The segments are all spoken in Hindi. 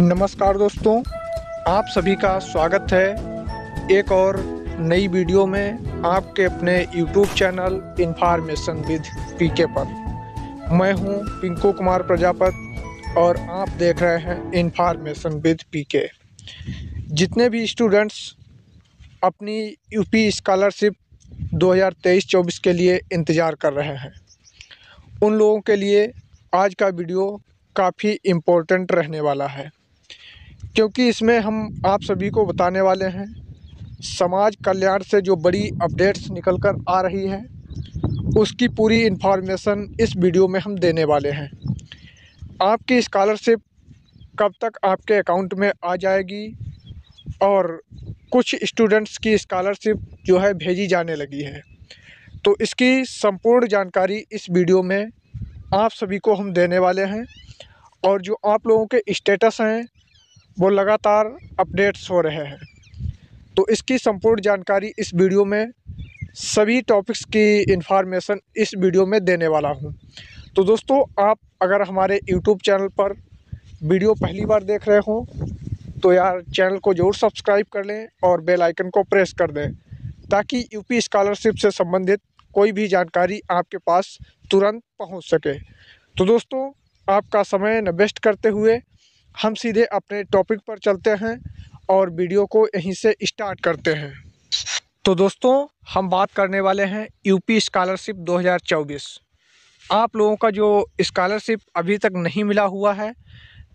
नमस्कार दोस्तों आप सभी का स्वागत है एक और नई वीडियो में आपके अपने YouTube channel information with PK पर मैं हूं पिंकू कुमार प्रजापत और आप देख रहे हैं इन्फॉर्मेशन विद पीके जितने भी स्टूडेंट्स अपनी यूपी स्कॉलरशिप 2023-24 के लिए इंतज़ार कर रहे हैं उन लोगों के लिए आज का वीडियो काफ़ी इम्पोर्टेंट रहने वाला है क्योंकि इसमें हम आप सभी को बताने वाले हैं समाज कल्याण से जो बड़ी अपडेट्स निकल कर आ रही है उसकी पूरी इन्फॉर्मेशन इस वीडियो में हम देने वाले हैं आपकी स्कॉलरशिप कब तक आपके अकाउंट में आ जाएगी और कुछ स्टूडेंट्स की स्कॉलरशिप जो है भेजी जाने लगी है तो इसकी संपूर्ण जानकारी इस वीडियो में आप सभी को हम देने वाले हैं और जो आप लोगों के स्टेटस हैं वो लगातार अपडेट्स हो रहे हैं तो इसकी संपूर्ण जानकारी इस वीडियो में सभी टॉपिक्स की इन्फॉर्मेशन इस वीडियो में देने वाला हूँ तो दोस्तों आप अगर हमारे यूट्यूब चैनल पर वीडियो पहली बार देख रहे हों तो यार चैनल को ज़रूर सब्सक्राइब कर लें और बेल आइकन को प्रेस कर दें ताकि यूपी स्कॉलरशिप से संबंधित कोई भी जानकारी आपके पास तुरंत पहुंच सके तो दोस्तों आपका समय न वेस्ट करते हुए हम सीधे अपने टॉपिक पर चलते हैं और वीडियो को यहीं से स्टार्ट करते हैं तो दोस्तों हम बात करने वाले हैं यूपी स्कॉलरशिप 2024 आप लोगों का जो स्कॉलरशिप अभी तक नहीं मिला हुआ है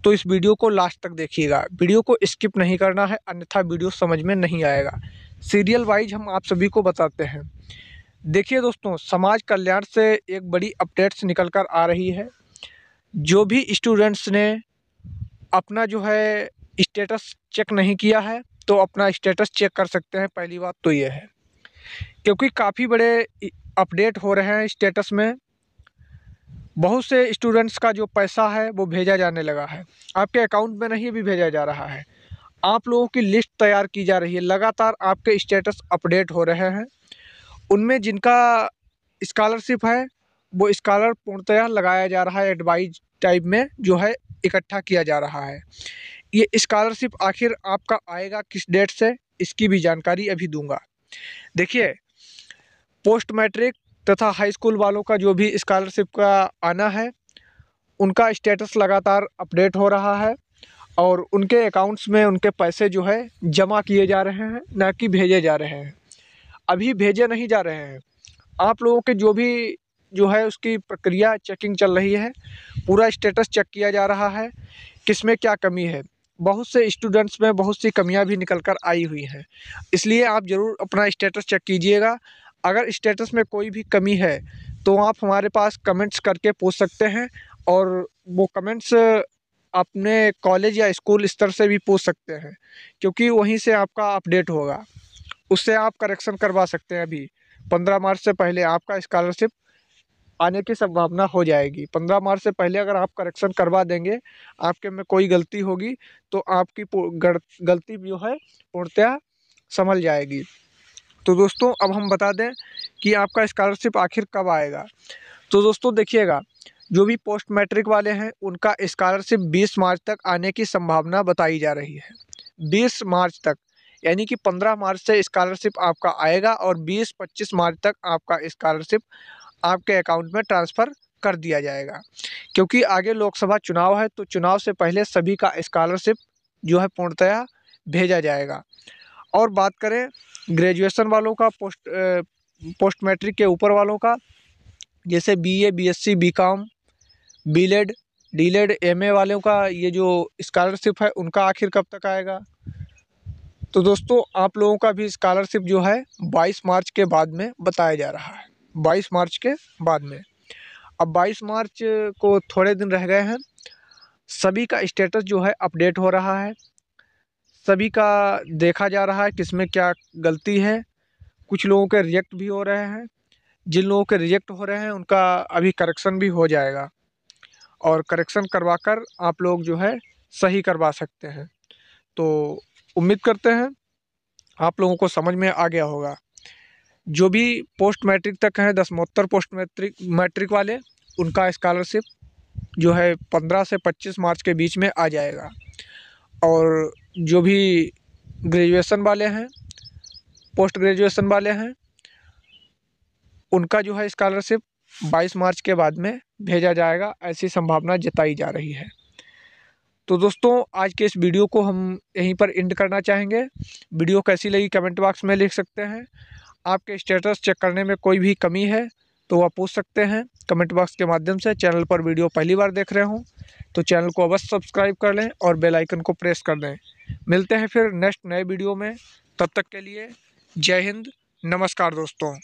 तो इस वीडियो को लास्ट तक देखिएगा वीडियो को स्किप नहीं करना है अन्यथा वीडियो समझ में नहीं आएगा सीरियल वाइज हम आप सभी को बताते हैं देखिए दोस्तों समाज कल्याण से एक बड़ी अपडेट्स निकल कर आ रही है जो भी स्टूडेंट्स ने अपना जो है स्टेटस चेक नहीं किया है तो अपना स्टेटस चेक कर सकते हैं पहली बात तो ये है क्योंकि काफ़ी बड़े अपडेट हो रहे हैं स्टेटस में बहुत से स्टूडेंट्स का जो पैसा है वो भेजा जाने लगा है आपके अकाउंट में नहीं अभी भेजा जा रहा है आप लोगों की लिस्ट तैयार की जा रही है लगातार आपके स्टेटस अपडेट हो रहे हैं उनमें जिनका स्कॉलरशिप है वो स्कॉलर पूर्णतया लगाया जा रहा है एडवाइज टाइप में जो है इकट्ठा किया जा रहा है ये इस्कॉलरशिप आखिर आपका आएगा किस डेट से इसकी भी जानकारी अभी दूंगा देखिए पोस्ट मैट्रिक तथा हाई स्कूल वालों का जो भी इस्कॉलरशिप का आना है उनका स्टेटस लगातार अपडेट हो रहा है और उनके अकाउंट्स में उनके पैसे जो है जमा किए जा रहे हैं ना कि भेजे जा रहे हैं अभी भेजे नहीं जा रहे हैं आप लोगों के जो भी जो है उसकी प्रक्रिया चेकिंग चल रही है पूरा स्टेटस चेक किया जा रहा है किस में क्या कमी है बहुत से स्टूडेंट्स में बहुत सी कमियां भी निकल कर आई हुई हैं इसलिए आप ज़रूर अपना स्टेटस चेक कीजिएगा अगर स्टेटस में कोई भी कमी है तो आप हमारे पास कमेंट्स करके पूछ सकते हैं और वो कमेंट्स अपने कॉलेज या स्कूल स्तर से भी पूछ सकते हैं क्योंकि वहीं से आपका अपडेट होगा उससे आप करेक्शन करवा सकते हैं अभी पंद्रह मार्च से पहले आपका स्कॉलरशिप आने की संभावना हो जाएगी पंद्रह मार्च से पहले अगर आप करेक्शन करवा देंगे आपके में कोई गलती होगी तो आपकी गलती जो है पूर्णतया संभल जाएगी तो दोस्तों अब हम बता दें कि आपका स्कॉलरशिप आखिर कब आएगा तो दोस्तों देखिएगा जो भी पोस्ट मैट्रिक वाले हैं उनका स्कॉलरशिप 20 मार्च तक आने की संभावना बताई जा रही है 20 मार्च तक यानी कि 15 मार्च से स्कॉलरशिप आपका आएगा और 20-25 मार्च तक आपका स्कॉलरशिप आपके अकाउंट में ट्रांसफ़र कर दिया जाएगा क्योंकि आगे लोकसभा चुनाव है तो चुनाव से पहले सभी का स्कॉलरशिप जो है पूर्णतया भेजा जाएगा और बात करें ग्रेजुएशन वालों का पोस्ट पोस्ट मैट्रिक के ऊपर वालों का जैसे BA BSc BCom BElEd DElEd MA वालों का ये जो स्कॉलरशिप है उनका आखिर कब तक आएगा तो दोस्तों आप लोगों का भी स्कॉलरशिप जो है 22 मार्च के बाद में बताया जा रहा है बाईस मार्च के बाद में अब बाईस मार्च को थोड़े दिन रह गए हैं सभी का स्टेटस जो है अपडेट हो रहा है सभी का देखा जा रहा है किस में क्या गलती है कुछ लोगों के रिजेक्ट भी हो रहे हैं जिन लोगों के रिजेक्ट हो रहे हैं उनका अभी करेक्शन भी हो जाएगा और करेक्शन करवा कर आप लोग जो है सही करवा सकते हैं तो उम्मीद करते हैं आप लोगों को समझ में आ गया होगा जो भी पोस्ट मैट्रिक तक हैं दसमोत्तर पोस्ट मैट्रिक मैट्रिक वाले उनका स्कॉलरशिप जो है पंद्रह से पच्चीस मार्च के बीच में आ जाएगा और जो भी ग्रेजुएशन वाले हैं पोस्ट ग्रेजुएशन वाले हैं उनका जो है स्कॉलरशिप 22 मार्च के बाद में भेजा जाएगा ऐसी संभावना जताई जा रही है तो दोस्तों आज के इस वीडियो को हम यहीं पर एंड करना चाहेंगे वीडियो कैसी लगी कमेंट बॉक्स में लिख सकते हैं आपके स्टेटस चेक करने में कोई भी कमी है तो वह पूछ सकते हैं कमेंट बॉक्स के माध्यम से चैनल पर वीडियो पहली बार देख रहे हों तो चैनल को अवश्य सब्सक्राइब कर लें और बेल आइकन को प्रेस कर दें मिलते हैं फिर नेक्स्ट नए वीडियो में तब तक के लिए जय हिंद नमस्कार दोस्तों